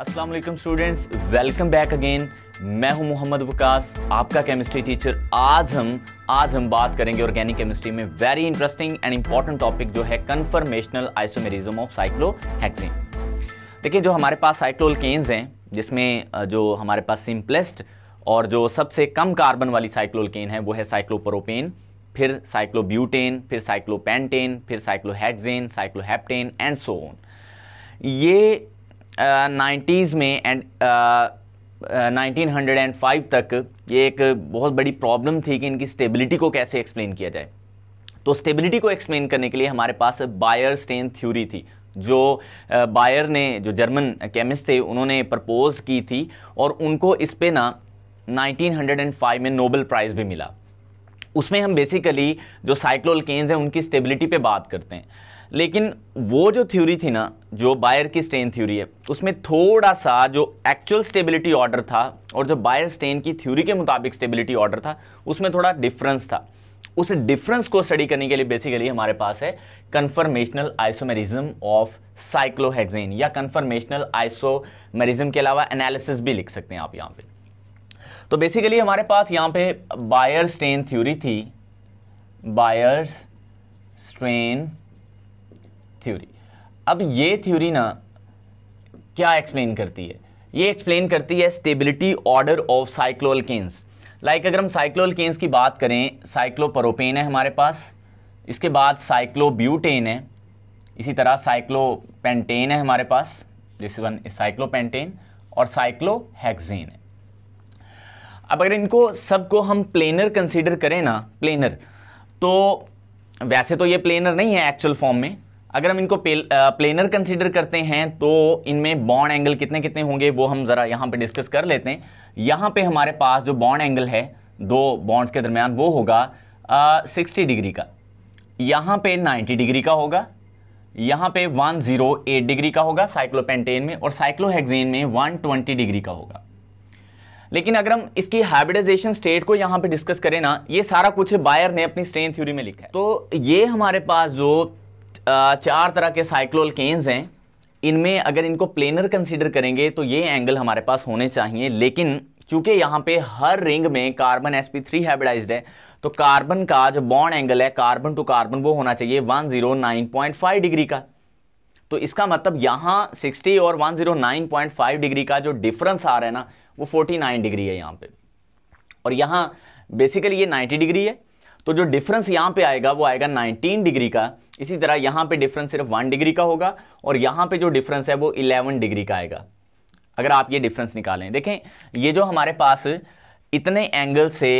अस्सलाम वालेकुम students welcome back again मैं हूं मोहम्मद वकास आपका केमिस्ट्री टीचर आज हम आज हम बात करेंगे ऑर्गेनिक केमिस्ट्री में very interesting and important topic जो है कन्फर्मेशनल आइसोमेरिज्म ऑफ साइक्लोहेक्सेन देखिए जो हमारे पास साइक्लोल्केन्स हैं जिसमें जो हमारे पास सिंपलेस्ट और जो सबसे कम कार्बन वाली साइक्लोल्केन है वो है साइक्लोप्रोपेन फिर साइक्लोब्यूटेन फिर साइक्लोपेंटेन फिर cyclohexane cycloheptane and so on ये नाइन्टीज़ में and nineteen hundred and five तक ये एक बहुत बड़ी प्रॉब्लम थी कि इनकी स्टेबिलिटी को कैसे एक्सप्लेन किया जाए तो स्टेबिलिटी को एक्सप्लेन करने के लिए हमारे पास बायर स्टेन थ्योरी थी जो बायर ने जो जर्मन केमिस्ट थे उन्होंने प्रपोज की थी और उनको इस पे ना 1905 में नोबेल प्राइज़ भी मिला उसमें हम बेसिकली जो साइक्लोलकेन्स हैं उनकी स्टेबिलिटी पे बात करते हैं लेकिन वो जो थ्योरी थी ना जो बायर की स्टेन थ्योरी है उसमें थोड़ा सा जो एक्चुअल स्टेबिलिटी ऑर्डर था और जो बायर स्टेन की थ्योरी के मुताबिक स्टेबिलिटी ऑर्डर था उसमें थोड़ा डिफरेंस था उस डिफरेंस को स्टडी करने के लिए बेसिकली हमारे पास है कन्फर्मेशनल आइसोमेरिज्म ऑफ साइक्लोहेक्सेन या कन्फर्मेशनल आइसोमेरिज्म के अलावा एनालिसिस भी लिख सकते हैं आप यहाँ पे तो बेसिकली हमारे पास यहाँ पे बायर स्टेन थ्योरी थी बायर्स स्ट्रेन थ्योरी अब ये थ्योरी ना क्या एक्सप्लेन करती है ये एक्सप्लेन करती है stability order of cycloalkanes like अगर हम साइक्लोअलकेन्स की बात करें साइक्लोपरोपेन है हमारे पास इसके बाद साइक्लोब्यूटेन है इसी तरह साइक्लोपेंटेन है हमारे पास दिस वन साइक्लोपेंटेन और हैक्जेन है अब अगर इनको सबको हम प्लेनर कंसीडर करें ना प्लेनर तो वैसे तो ये प्लेनर नहीं है एक्चुअल फॉर्म में अगर हम इनको प्लेनर कंसीडर करते हैं तो इनमें बॉन्ड एंगल कितने कितने होंगे वो हम ज़रा यहाँ पे डिस्कस कर लेते हैं यहाँ पे हमारे पास जो बॉन्ड एंगल है दो बॉन्ड्स के दरमियान वो होगा सिक्सटी डिग्री का यहाँ पे नाइन्टी डिग्री का होगा यहाँ पे वन जीरो एट डिग्री का होगा साइक्लोपेंटेन में और साइक्लोहेक्जेन में वन ट्वेंटी डिग्री का होगा लेकिन अगर हम इसकी हाइब्रिडाइजेशन स्टेट को यहाँ पे डिस्कस करें ना ये सारा कुछ बायर ने अपनी स्ट्रेन थ्योरी में लिखा है तो ये हमारे पास जो चार तरह के साइक्लोल केन्स हैं इनमें अगर इनको प्लेनर कंसीडर करेंगे तो ये एंगल हमारे पास होने चाहिए लेकिन चूंकि यहाँ पे हर रिंग में कार्बन sp3 पी हाइब्रिडाइज्ड है तो कार्बन का जो बॉन्ड एंगल है कार्बन टू कार्बन वो होना चाहिए 109.5 डिग्री का तो इसका मतलब यहाँ 60 और 109.5 डिग्री का जो डिफरेंस आ रहा है ना वो 49 डिग्री है यहाँ पे और यहाँ बेसिकली ये 90 डिग्री है तो जो डिफरेंस यहाँ पे आएगा वो आएगा 19 डिग्री का इसी तरह यहां पे डिफरेंस सिर्फ वन डिग्री का होगा और यहाँ पे जो डिफरेंस है वो इलेवन डिग्री का आएगा अगर आप ये डिफरेंस निकालें देखें ये जो हमारे पास इतने एंगल से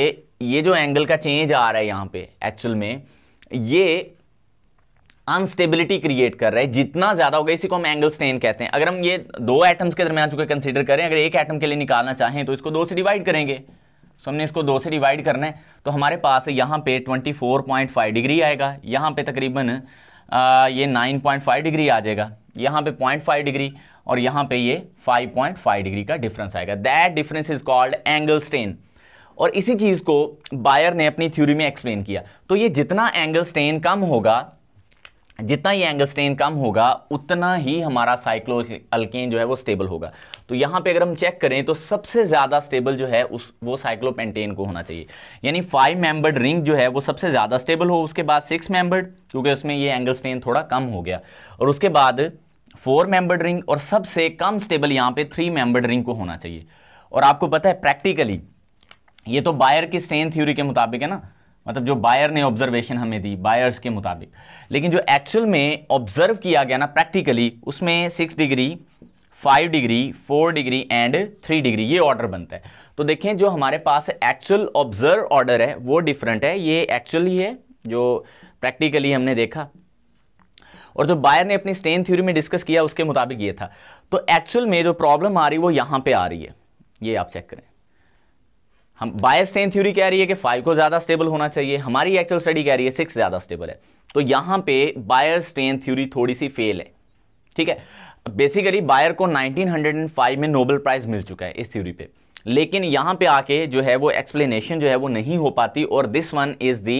ये जो एंगल का चेंज आ रहा है यहाँ पे एक्चुअल में ये अनस्टेबिलिटी क्रिएट कर रहा है जितना ज़्यादा होगा इसी को हम एंगल स्टेन कहते हैं अगर हम ये दो एटम्स के दरमियान चुके कंसिडर करें अगर एक एटम के लिए निकालना चाहें तो इसको दो से डिवाइड करेंगे सो हमने इसको दो से डिवाइड करना है तो हमारे पास यहाँ पे 24.5 डिग्री आएगा यहाँ पे तकरीबन ये 9.5 डिग्री आ जाएगा यहाँ पे 0.5 डिग्री और यहाँ पे ये 5.5 डिग्री का डिफरेंस आएगा that difference is called angle strain और इसी चीज़ को बायर ने अपनी थ्योरी में एक्सप्लेन किया तो ये जितना एंगल स्टेन कम होगा जितना ये एंगल स्ट्रेन कम होगा उतना ही हमारा साइक्लो अल्केन जो है वो स्टेबल होगा तो यहाँ पे अगर हम चेक करें तो सबसे ज़्यादा स्टेबल जो है उस वो साइक्लोपेंटेन को होना चाहिए यानी फाइव मेंबर्ड रिंग जो है वो सबसे ज़्यादा स्टेबल हो उसके बाद सिक्स मेंबर्ड क्योंकि उसमें ये एंगल स्टेन थोड़ा कम हो गया और उसके बाद फोर मेंबर्ड रिंग और सबसे कम स्टेबल यहाँ पे थ्री मेंबर्ड रिंग को होना चाहिए और आपको पता है प्रैक्टिकली ये तो बायर की स्टेन थ्योरी के मुताबिक है ना मतलब जो बायर ने ऑब्जर्वेशन हमें दी बायर्स के मुताबिक लेकिन जो एक्चुअल में ऑब्जर्व किया गया ना प्रैक्टिकली उसमें six degree five degree four degree and three degree ये ऑर्डर बनता है तो देखें जो हमारे पास एक्चुअल ऑब्जर्व ऑर्डर है वो डिफरेंट है ये एक्चुअली है जो प्रैक्टिकली हमने देखा और जो बायर ने अपनी स्टेन थ्योरी में डिस्कस किया उसके मुताबिक ये था तो एक्चुअल में जो प्रॉब्लम आ रही है वो यहाँ पे आ रही है ये आप चेक करें हम बायस स्टेन थ्योरी कह रही है कि फाइव को ज़्यादा स्टेबल होना चाहिए हमारी एक्चुअल स्टडी कह रही है सिक्स ज़्यादा स्टेबल है तो यहां पे बायर स्ट्रेन थ्योरी थोड़ी सी फेल है ठीक है बेसिकली बायर को 1905 में नोबेल प्राइज मिल चुका है इस थ्योरी पे लेकिन यहां पे आके जो है वो एक्सप्लेनेशन जो है वो नहीं हो पाती और this one is the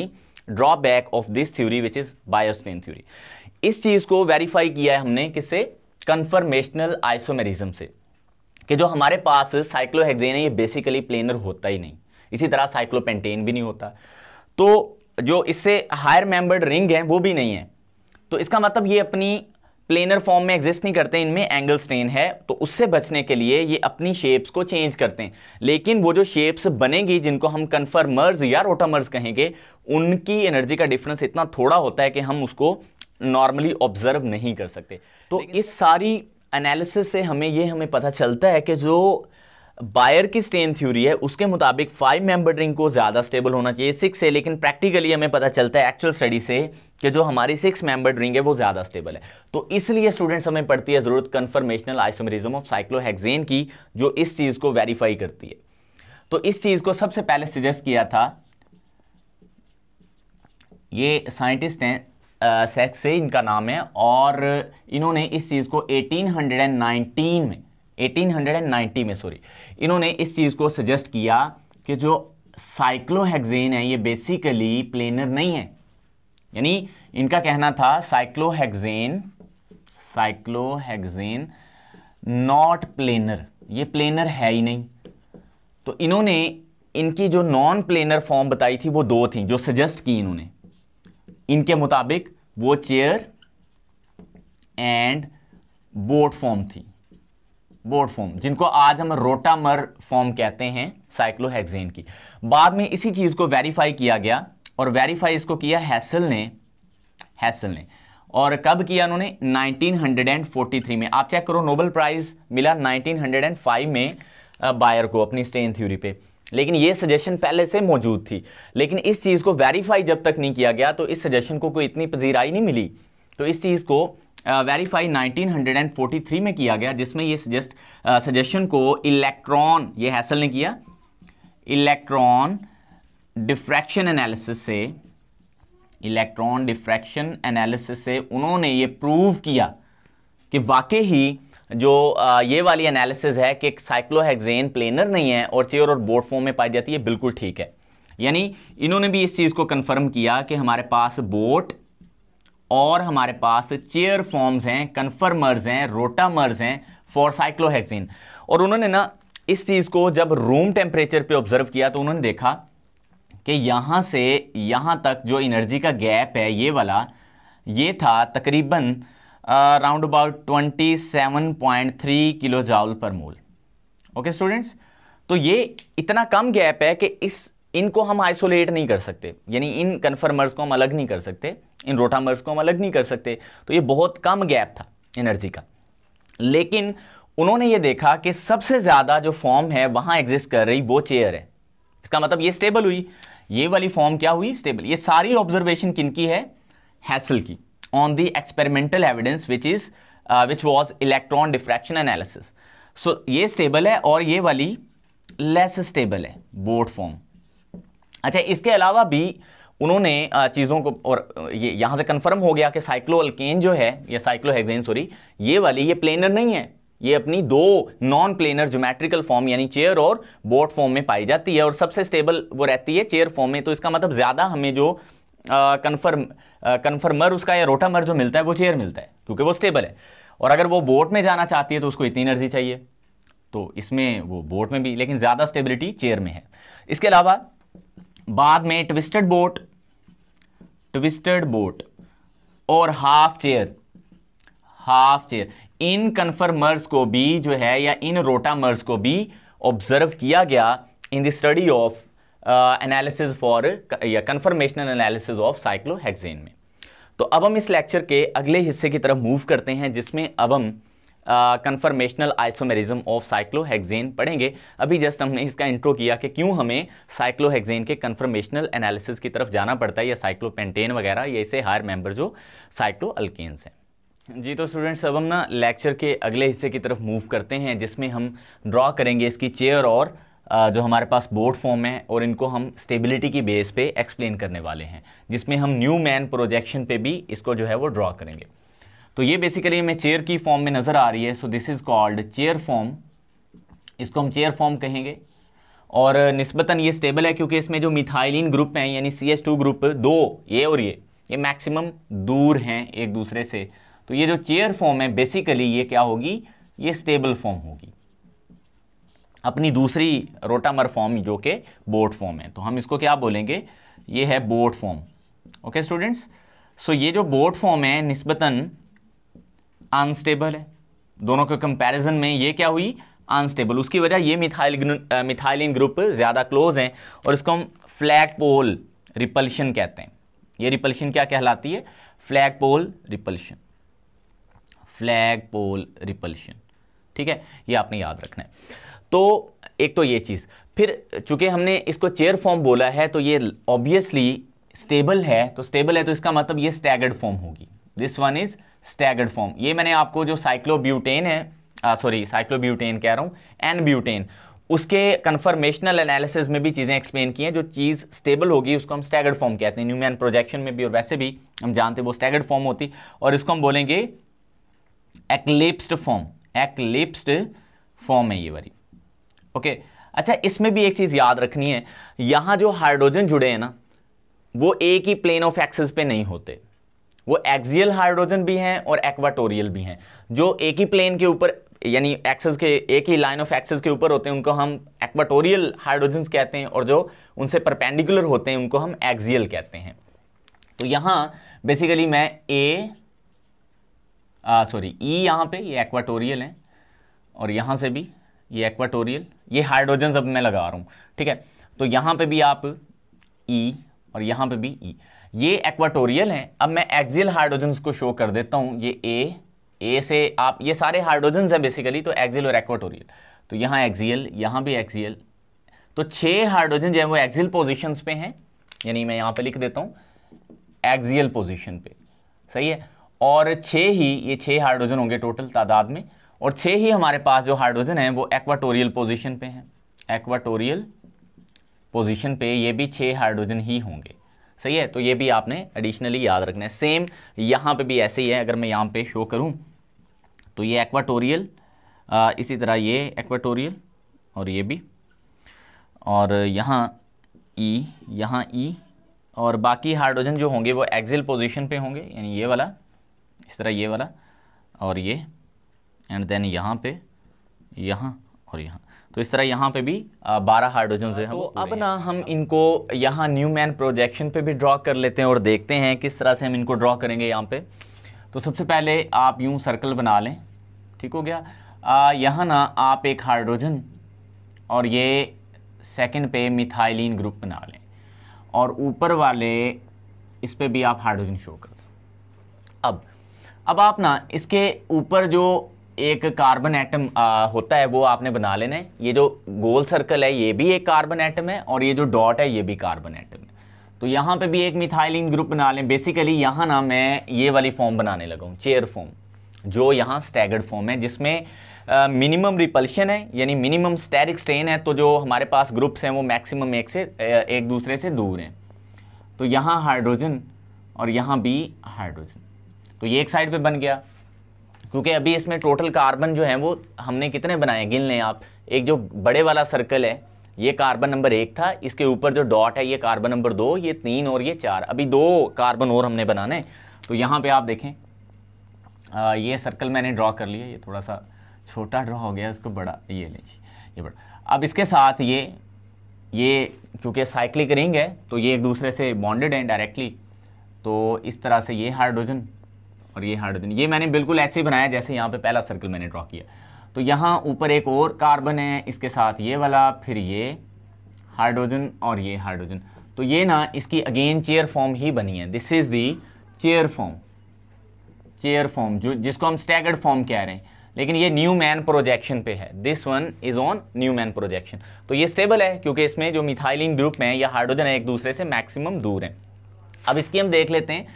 drawback of this theory which is strain theory इस चीज को वेरीफाई किया है हमने किससे कन्फर्मेशनल आइसोमेरिज्म से कि जो हमारे पास साइक्लोहेक्जेन है ये बेसिकली प्लेनर होता ही नहीं इसी तरह साइक्लोपेंटेन भी नहीं होता तो जो इससे हायर मेम्बर्ड रिंग है वो भी नहीं है तो इसका मतलब ये अपनी प्लेनर फॉर्म में एग्जिस्ट नहीं करते इनमें एंगल स्ट्रेन है तो उससे बचने के लिए ये अपनी शेप्स को चेंज करते हैं लेकिन वो जो शेप्स बनेंगी जिनको हम कन्फर्मर्स या रोटामर्स कहेंगे उनकी एनर्जी का डिफरेंस इतना थोड़ा होता है कि हम उसको नॉर्मली ऑब्जर्व नहीं कर सकते तो इस सारी एनालिसिस से हमें ये हमें पता चलता है कि जो बायर की स्ट्रेन थ्योरी है उसके मुताबिक फाइव मेंबर रिंग को ज़्यादा स्टेबल होना चाहिए सिक्स है लेकिन प्रैक्टिकली हमें पता चलता है एक्चुअल स्टडी से कि जो हमारी सिक्स मेंबर रिंग है वो ज़्यादा स्टेबल है तो इसलिए स्टूडेंट्स हमें पड़ती है ज़रूरत कन्फर्मेशनल आइसोमरिज्म ऑफ साइक्लोहेक्जेन की जो इस चीज़ को वेरीफाई करती है तो इस चीज़ को सबसे पहले सजेस्ट किया था ये साइंटिस्ट हैं सेक्स से इनका नाम है और इन्होंने इस चीज़ को 1819 में 1890 में सॉरी इन्होंने इस चीज़ को सजेस्ट किया कि जो साइक्लोहेक्जेन है ये बेसिकली प्लेनर नहीं है यानी इनका कहना था साइक्लोहेक्जेन साइक्लोहेक्जेन नॉट प्लेनर ये प्लेनर है ही नहीं तो इन्होंने इनकी जो नॉन प्लेनर फॉर्म बताई थी वो दो थी जो सजेस्ट की इन्होंने इनके मुताबिक वो चेयर एंड बोट फॉर्म थी बोट फॉर्म जिनको आज हम रोटामर फॉर्म कहते हैं साइक्लोहेक्सेन की बाद में इसी चीज़ को वेरीफाई किया गया और वेरीफाई इसको किया हैसल ने हैसल ने और कब किया उन्होंने 1943 में आप चेक करो नोबेल प्राइज़ मिला 1905 में बायर को अपनी स्टेन थ्योरी पे लेकिन ये सजेशन पहले से मौजूद थी लेकिन इस चीज़ को वेरीफाई जब तक नहीं किया गया तो इस सजेशन को कोई इतनी पजीराई नहीं मिली तो इस चीज़ को वेरीफाई uh, 1943 में किया गया जिसमें ये सजेस्ट सजेशन uh, को इलेक्ट्रॉन ये हैसल ने किया इलेक्ट्रॉन डिफ्रैक्शन एनालिसिस से इलेक्ट्रॉन डिफ्रैक्शन एनालिसिस से उन्होंने ये प्रूव किया कि वाकई ही जो ये वाली एनालिसिस है कि साइक्लोहेक्सेन प्लेनर नहीं है और चेयर और बोर्ड फॉर्म में पाई जाती है बिल्कुल ठीक है यानी इन्होंने भी इस चीज़ को कंफर्म किया कि हमारे पास बोट और हमारे पास चेयर फॉर्म्स हैं कन्फर्मर्स हैं रोटामर्स हैं फॉर साइक्लोहेक्सिन और उन्होंने ना इस चीज़ को जब रूम टेम्परेचर पर ऑब्जर्व किया तो उन्होंने देखा कि यहाँ से यहाँ तक जो एनर्जी का गैप है ये वाला ये था तकरीबन round about twenty seven point three kilo joule पर मोल ओके स्टूडेंट्स तो ये इतना कम गैप है कि इस इनको हम आइसोलेट नहीं कर सकते यानी इन कन्फर्मर्स को हम अलग नहीं कर सकते इन रोटामर्स को हम अलग नहीं कर सकते तो ये बहुत कम गैप था एनर्जी का लेकिन उन्होंने ये देखा कि सबसे ज़्यादा जो फॉर्म है वहाँ एग्जिस्ट कर रही वो चेयर है इसका मतलब ये स्टेबल हुई ये वाली फॉर्म क्या हुई स्टेबल ये सारी ऑब्जर्वेशन किन की है हैसल की on the experimental evidence which is uh, which was electron diffraction analysis so ye stable hai aur ye wali less stable hai boat form अच्छा इसके अलावा भी उन्होंने uh, चीज़ों को और uh, ये यहाँ से कंफर्म हो गया कि साइक्लोअल्केन जो है या साइक्लोहेक्सेन सॉरी ये वाली ये प्लेनर नहीं है ये अपनी दो नॉन प्लेनर ज्योमेट्रिकल फॉर्म यानी चेयर और बोर्ड फॉर्म में पाई जाती है और सबसे स्टेबल वो रहती है चेयर फॉर्म में तो इसका मतलब ज़्यादा हमें जो कन्फर्म कन्फर्मर उसका या रोटामर जो मिलता है वो चेयर मिलता है क्योंकि वो स्टेबल है और अगर वो बोट में जाना चाहती है तो उसको इतनी एनर्जी चाहिए तो इसमें वो बोट में भी लेकिन ज़्यादा स्टेबिलिटी चेयर में है इसके अलावा बाद में ट्विस्टेड बोट ट्विस्टेड बोट और हाफ चेयर हाफ चेयर इन कन्फर्मर्स को भी जो है या इन रोटामर्स को भी ऑब्जर्व किया गया in the study of analysis for या कन्फर्मेशनल एनालिसिस ऑफ साइक्लोहेक्सेन में तो अब हम इस लेक्चर के अगले हिस्से की तरफ मूव करते हैं जिसमें अब हम कन्फर्मेशनल आइसोमेरिज्म ऑफ साइक्लोहेक्सेन पढ़ेंगे अभी जस्ट हमने इसका इंट्रो किया कि क्यों हमें साइक्लोहेक्सेन के कन्फर्मेशनल एनालिसिस की तरफ जाना पड़ता है या साइक्लोपेंटेन वगैरह या इसे हायर मेंबर जो साइक्लो अल्केन्स हैं जी तो स्टूडेंट्स अब हम ना लेक्चर के अगले हिस्से की तरफ मूव करते हैं जिसमें हम ड्रॉ करेंगे इसकी चेयर और जो हमारे पास बोर्ड फॉर्म है और इनको हम स्टेबिलिटी की बेस पे एक्सप्लेन करने वाले हैं जिसमें हम न्यू मैन प्रोजेक्शन पे भी इसको जो है वो ड्रॉ करेंगे तो ये बेसिकली हमें चेयर की फॉर्म में नज़र आ रही है so this is called chair form इसको हम चेयर फॉर्म कहेंगे और नस्बता ये स्टेबल है क्योंकि इसमें जो मिथाइलिन ग्रुप हैं यानी सी ग्रुप दो ये और ये ये मैक्सिमम दूर हैं एक दूसरे से तो ये जो चेयर फॉर्म है बेसिकली ये क्या होगी ये स्टेबल फॉर्म होगी अपनी दूसरी रोटामर फॉर्म जो कि बोट फॉर्म है तो हम इसको क्या बोलेंगे ये है boat form okay students so ये जो बोट फॉर्म है निस्बतन अनस्टेबल है दोनों के कंपैरिजन में ये क्या हुई अनस्टेबल उसकी वजह ये मिथाइल मिथाइलिन ग्रुप ज़्यादा क्लोज हैं और इसको हम फ्लैग पोल रिपल्शन कहते हैं ये रिपल्शन क्या कहलाती है flag pole repulsion flag pole repulsion ठीक है ये आपने याद रखना है तो एक तो ये चीज़ फिर चूंकि हमने इसको चेयर फॉर्म बोला है तो ये ऑब्वियसली स्टेबल है तो स्टेबल है तो इसका मतलब ये स्टैगर्ड फॉर्म होगी this one is staggered form ये मैंने आपको जो साइक्लोब्यूटेन है सॉरी साइक्लोब्यूटेन कह रहा हूं एन ब्यूटेन उसके कन्फर्मेशनल एनालिसिस में भी चीज़ें एक्सप्लेन की हैं जो चीज़ स्टेबल होगी उसको हम स्टैगर्ड फॉर्म कहते हैं न्यूमैन प्रोजेक्शन में भी और वैसे भी हम जानते हैं वो स्टैगर्ड फॉर्म होती और इसको हम बोलेंगे एक्लिप्स्ड फॉर्म एक्लिप्स्ड फॉर्म है ये वाली ओके अच्छा इसमें भी एक चीज़ याद रखनी है यहां जो हाइड्रोजन जुड़े हैं ना वो एक ही प्लेन ऑफ एक्सेस पे नहीं होते वो एक्सियल हाइड्रोजन भी हैं और एक्वाटोरियल भी हैं जो एक ही प्लेन के ऊपर यानी एक्सेस के एक ही लाइन ऑफ एक्सेस के ऊपर होते हैं उनको हम एक्वाटोरियल हाइड्रोजन कहते हैं और जो उनसे परपेंडिकुलर होते हैं उनको हम एक्सियल कहते हैं तो यहाँ बेसिकली मैं ए सॉरी ई यहाँ पे ये एक्वाटोरियल है और यहां से भी ये एक्वाटोरियल ये हाइड्रोजन अब मैं लगा रहा हूं ठीक है तो यहां पे भी आप ई e और यहां पे भी ई e। ये एक्वाटोरियल हैं अब मैं एक्जियल हाइड्रोजन को शो कर देता हूं ये ए ए से आप ये सारे हाइड्रोजन हैं बेसिकली तो एक्जियल और एक्वाटोरियल तो यहां एक्जियल यहां भी एक्जियल तो छह हाइड्रोजन जो है वो एक्जियल पोजिशन पे हैं यानी मैं यहां पर लिख देता हूं एक्जियल पोजिशन पे सही है और छे ही ये छे हाइड्रोजन होंगे टोटल तादाद में और छः ही हमारे पास जो हाइड्रोजन है वो एक्वाटोरियल पोजिशन पे हैं एक्वाटोरियल पोजिशन पे ये भी छः हाइड्रोजन ही होंगे सही है तो ये भी आपने एडिशनली याद रखना है सेम यहाँ पे भी ऐसे ही है अगर मैं यहाँ पे शो करूँ तो ये एक्वाटोरियल इसी तरह ये एक्वाटोरियल और ये भी और यहाँ ई e, यहाँ ई e, और बाकी हाइड्रोजन जो होंगे वो एक्सिल पोजीशन पे होंगे यानी ये वाला इस तरह ये वाला और ये एंड देन यहाँ पे यहाँ और यहाँ तो इस तरह यहाँ पे भी बारह हाइड्रोजन है तो अब ना हम इनको यहाँ न्यू मैन प्रोजेक्शन पे भी ड्रॉ कर लेते हैं और देखते हैं किस तरह से हम इनको ड्रॉ करेंगे यहाँ पे तो सबसे पहले आप यूं सर्कल बना लें ठीक हो गया यहाँ ना आप एक हाइड्रोजन और ये सेकंड पे मिथाइलिन ग्रुप बना लें और ऊपर वाले इस पर भी आप हाइड्रोजन शो कर दें अब अब आप ना इसके ऊपर जो एक कार्बन एटम होता है वो आपने बना लेना है ये जो गोल सर्कल है ये भी एक कार्बन एटम है और ये जो डॉट है ये भी कार्बन एटम है तो यहाँ पे भी एक मिथाइलिन ग्रुप बना लें बेसिकली यहाँ ना मैं ये वाली फॉर्म बनाने लगा हूँ चेयर फॉर्म जो यहाँ स्टैगर्ड फॉर्म है जिसमें मिनिमम रिपल्शन है यानी मिनिमम स्टेरिक स्ट्रेन है तो जो हमारे पास ग्रुप्स हैं वो मैक्सिमम एक से एक दूसरे से दूर हैं तो यहाँ हाइड्रोजन और यहाँ भी हाइड्रोजन तो ये एक साइड पे बन गया क्योंकि अभी इसमें टोटल कार्बन जो है वो हमने कितने बनाए गिन लें आप एक जो बड़े वाला सर्कल है ये कार्बन नंबर एक था इसके ऊपर जो डॉट है ये कार्बन नंबर दो ये तीन और ये चार अभी दो कार्बन और हमने बनाने तो यहाँ पे आप देखें आ, ये सर्कल मैंने ड्रॉ कर लिया ये थोड़ा सा छोटा ड्रॉ हो गया इसको बड़ा ये लीजिए ये बड़ा अब इसके साथ ये ये चूँकि साइक्लिक रिंग है तो ये एक दूसरे से बॉन्डेड है डायरेक्टली तो इस तरह से ये हाइड्रोजन और ये हाइड्रोजन ये मैंने बिल्कुल ऐसे बनाया जैसे यहाँ पे पहला सर्कल मैंने ड्रॉ किया तो यहाँ ऊपर एक और कार्बन है इसके साथ ये वाला फिर ये हाइड्रोजन और ये हाइड्रोजन तो ये ना इसकी अगेन चेयर फॉर्म ही बनी है this is the chair form chair form जो जिसको हम स्टैगर्ड फॉर्म कह रहे हैं लेकिन ये न्यू मैन प्रोजेक्शन पे है this one is on Newman projection तो ये स्टेबल है क्योंकि इसमें जो मिथाइलिन ग्रुप है या हाइड्रोजन है एक दूसरे से मैक्सिमम दूर है अब इसकी हम देख लेते हैं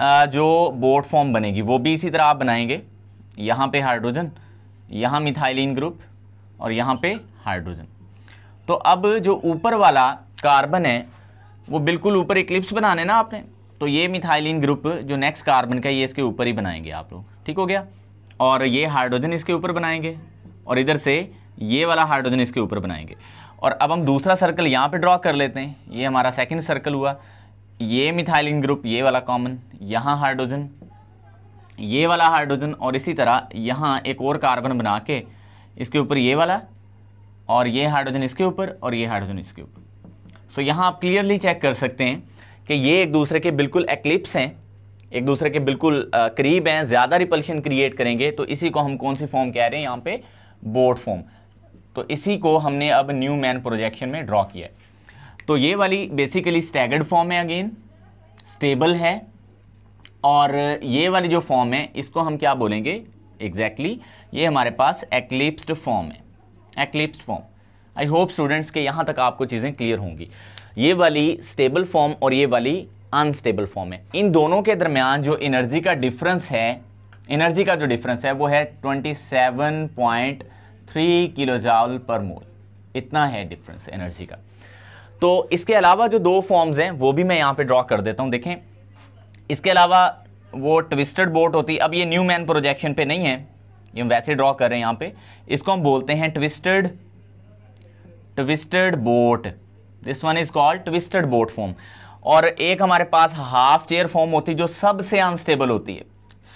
जो बोर्ड फॉर्म बनेगी वो भी इसी तरह आप बनाएंगे यहाँ पे हाइड्रोजन यहाँ मिथाइलिन ग्रुप और यहाँ पे हाइड्रोजन तो अब जो ऊपर वाला कार्बन है वो बिल्कुल ऊपर इक्लिप्स बनाने ना आपने तो ये मिथाइलिन ग्रुप जो नेक्स्ट कार्बन का ये इसके ऊपर ही बनाएंगे आप लोग ठीक हो गया और ये हाइड्रोजन इसके ऊपर बनाएंगे और इधर से ये वाला हाइड्रोजन इसके ऊपर बनाएंगे और अब हम दूसरा सर्कल यहाँ पे ड्रॉ कर लेते हैं ये हमारा सेकंड सर्कल हुआ ये मिथाइलिन ग्रुप ये वाला कॉमन यहाँ हाइड्रोजन ये वाला हाइड्रोजन और इसी तरह यहाँ एक और कार्बन बना के इसके ऊपर ये वाला और ये हाइड्रोजन इसके ऊपर और ये हाइड्रोजन इसके ऊपर सो so, यहाँ आप क्लियरली चेक कर सकते हैं कि ये एक दूसरे के बिल्कुल एक्लिप्स हैं एक दूसरे के बिल्कुल करीब हैं ज़्यादा रिपल्शन क्रिएट करेंगे तो इसी को हम कौन सी फॉर्म कह रहे हैं यहाँ पे बोट फॉर्म तो इसी को हमने अब न्यू मैन प्रोजेक्शन में ड्रॉ किया है तो ये वाली बेसिकली स्टैगर्ड फॉर्म है अगेन स्टेबल है और ये वाली जो फॉर्म है इसको हम क्या बोलेंगे एग्जैक्टली exactly, ये हमारे पास एक्लिप्सड फॉर्म है eclipsed form I hope students के यहाँ तक आपको चीज़ें क्लियर होंगी ये वाली स्टेबल फॉर्म और ये वाली अनस्टेबल फॉर्म है इन दोनों के दरमियान जो एनर्जी का डिफरेंस है एनर्जी का जो डिफरेंस है वो है 27.3 थ्री जाल पर मोल इतना है डिफरेंस एनर्जी का तो इसके अलावा जो दो फॉर्म्स हैं वो भी मैं यहाँ पे ड्रॉ कर देता हूँ देखें इसके अलावा वो ट्विस्टेड बोट होती है अब ये न्यू मैन प्रोजेक्शन पे नहीं है ये हम वैसे ड्रॉ कर रहे हैं यहाँ पे इसको हम बोलते हैं twisted twisted boat this one is called twisted boat form और एक हमारे पास हाफ चेयर फॉर्म होती है जो सबसे अनस्टेबल होती है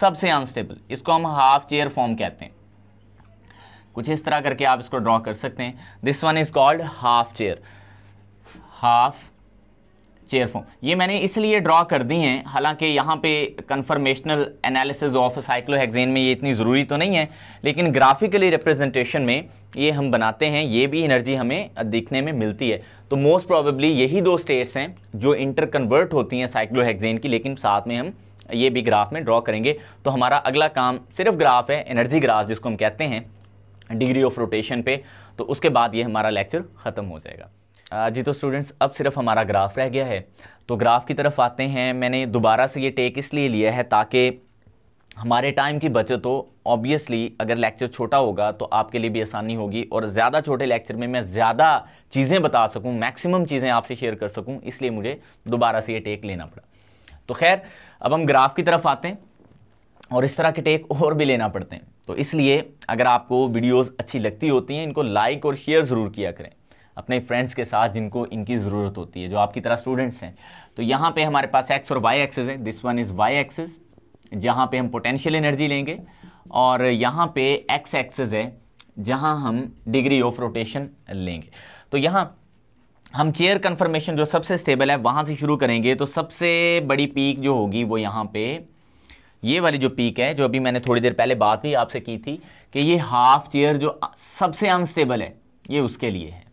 सबसे अनस्टेबल इसको हम हाफ चेयर फॉर्म कहते हैं कुछ इस तरह करके आप इसको ड्रॉ कर सकते हैं this one is called half chair half chair form ये मैंने इसलिए ड्रॉ कर दी हैं हालांकि यहाँ पे कन्फर्मेशनल एनालिसिस ऑफ साइक्लोहेक्सेन में ये इतनी ज़रूरी तो नहीं है लेकिन ग्राफिकली रिप्रेजेंटेशन में ये हम बनाते हैं ये भी एनर्जी हमें दिखने में मिलती है तो मोस्ट प्रॉबेबली यही दो स्टेट्स हैं जो इंटर कन्वर्ट होती हैं साइक्लोहेक्सेन की लेकिन साथ में हम ये भी ग्राफ में ड्रॉ करेंगे तो हमारा अगला काम सिर्फ ग्राफ है एनर्जी ग्राफ जिसको हम कहते हैं डिग्री ऑफ रोटेशन पे तो उसके बाद ये हमारा लेक्चर ख़त्म हो जाएगा जी तो स्टूडेंट्स अब सिर्फ हमारा ग्राफ रह गया है तो ग्राफ की तरफ आते हैं मैंने दोबारा से ये टेक इसलिए लिया है ताकि हमारे टाइम की बचत हो ऑब्वियसली अगर लेक्चर छोटा होगा तो आपके लिए भी आसानी होगी और ज़्यादा छोटे लेक्चर में मैं ज़्यादा चीज़ें बता सकूँ मैक्सिमम चीज़ें आपसे शेयर कर सकूँ इसलिए मुझे दोबारा से ये टेक लेना पड़ा तो खैर अब हम ग्राफ की तरफ आते हैं और इस तरह के टेक और भी लेना पड़ते हैं तो इसलिए अगर आपको वीडियोज़ अच्छी लगती होती हैं इनको लाइक और शेयर ज़रूर किया करें अपने फ्रेंड्स के साथ जिनको इनकी ज़रूरत होती है जो आपकी तरह स्टूडेंट्स हैं तो यहाँ पे हमारे पास एक्स और वाई एक्सेस है this one is y axis जहाँ पे हम पोटेंशियल एनर्जी लेंगे और यहाँ पे एक्स एक्सेस है जहाँ हम डिग्री ऑफ रोटेशन लेंगे तो यहाँ हम चेयर कन्फर्मेशन जो सबसे स्टेबल है वहाँ से शुरू करेंगे तो सबसे बड़ी पीक जो होगी वो यहाँ पर ये वाली जो पीक है जो अभी मैंने थोड़ी देर पहले बात भी आपसे की थी कि ये हाफ चेयर जो सबसे अनस्टेबल है ये उसके लिए है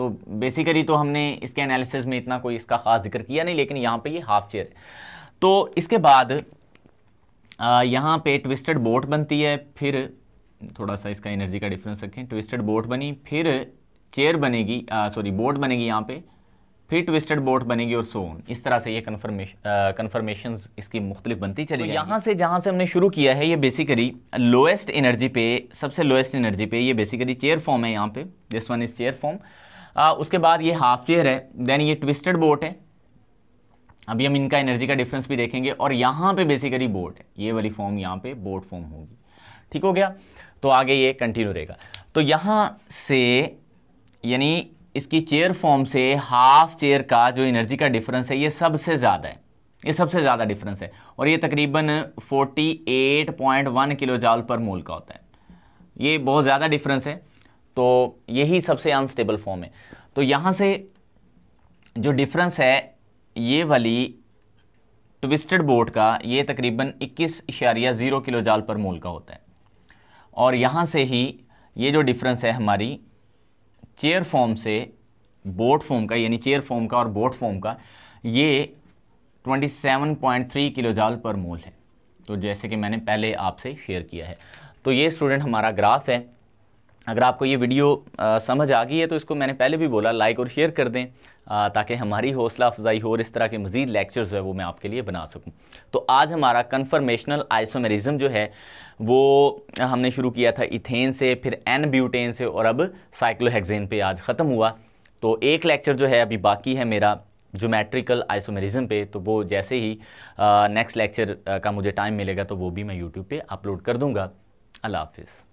तो बेसिकली तो हमने इसके एनालिसिस में इतना कोई इसका ख़ास जिक्र किया नहीं लेकिन यहाँ पे ये हाफ चेयर है तो इसके बाद यहाँ पे ट्विस्टेड बोट बनती है फिर थोड़ा सा इसका एनर्जी का डिफरेंस रखें ट्विस्टेड बोट बनी फिर चेयर बनेगी सॉरी बोट बनेगी यहाँ पे फिर ट्विस्टेड बोट बनेगी और सोन इस तरह से ये कन्फर्मेशन कन्फर्मेशन इसकी मुख्तलिफ बनती चली तो यहाँ से जहाँ से हमने शुरू किया है ये बेसिकली लोएस्ट एनर्जी पे सबसे लोएस्ट एनर्जी पे ये बेसिकली चेयर फॉर्म है यहाँ पे this one is chair form ah, उसके बाद ये हाफ चेयर है देन ये ट्विस्टेड बोट है अभी हम इनका एनर्जी का डिफरेंस भी देखेंगे और यहाँ पे बेसिकली बोट है ये वाली फॉर्म यहाँ पे बोट फॉर्म होगी ठीक हो गया तो आगे ये कंटिन्यू रहेगा तो यहाँ से यानी इसकी चेयर फॉर्म से हाफ चेयर का जो एनर्जी का डिफरेंस है ये सबसे ज़्यादा है ये सबसे ज़्यादा डिफरेंस है और ये तकरीबन 48.1 किलो जाल पर मोल का होता है ये बहुत ज़्यादा डिफरेंस है तो यही सबसे अनस्टेबल फॉर्म है तो यहाँ से जो डिफरेंस है ये वाली ट्विस्टेड बोट का ये तकरीबन इक्कीस इशारिया ज़ीरो किलो जाल पर मोल का होता है और यहाँ से ही ये जो डिफरेंस है हमारी चेयर फॉर्म से बोट फॉर्म का यानी चेयर फॉर्म का और बोट फॉर्म का ये 27.3 किलो जाल पर मोल है तो जैसे कि मैंने पहले आपसे शेयर किया है तो ये स्टूडेंट हमारा ग्राफ है अगर आपको ये वीडियो आ, समझ आ गई है तो इसको मैंने पहले भी बोला लाइक और शेयर कर दें आ, ताकि हमारी हौसला अफजाई हो और इस तरह के मज़ीद लेक्चर जो है वो मैं आपके लिए बना सकूँ तो आज हमारा कन्फर्मेशनल आइसोमेरिज्म जो है वो हमने शुरू किया था इथेन से फिर एन ब्यूटेन से और अब साइक्लोहेगजेन पर आज ख़त्म हुआ तो एक लेक्चर जो है अभी बाकी है मेरा जोमेट्रिकल आइसोमेरिज्म पे तो वो जैसे ही नेक्स्ट लेक्चर का मुझे टाइम मिलेगा तो वो भी मैं यूट्यूब पे अपलोड कर दूंगा अल्लाह हाफिज़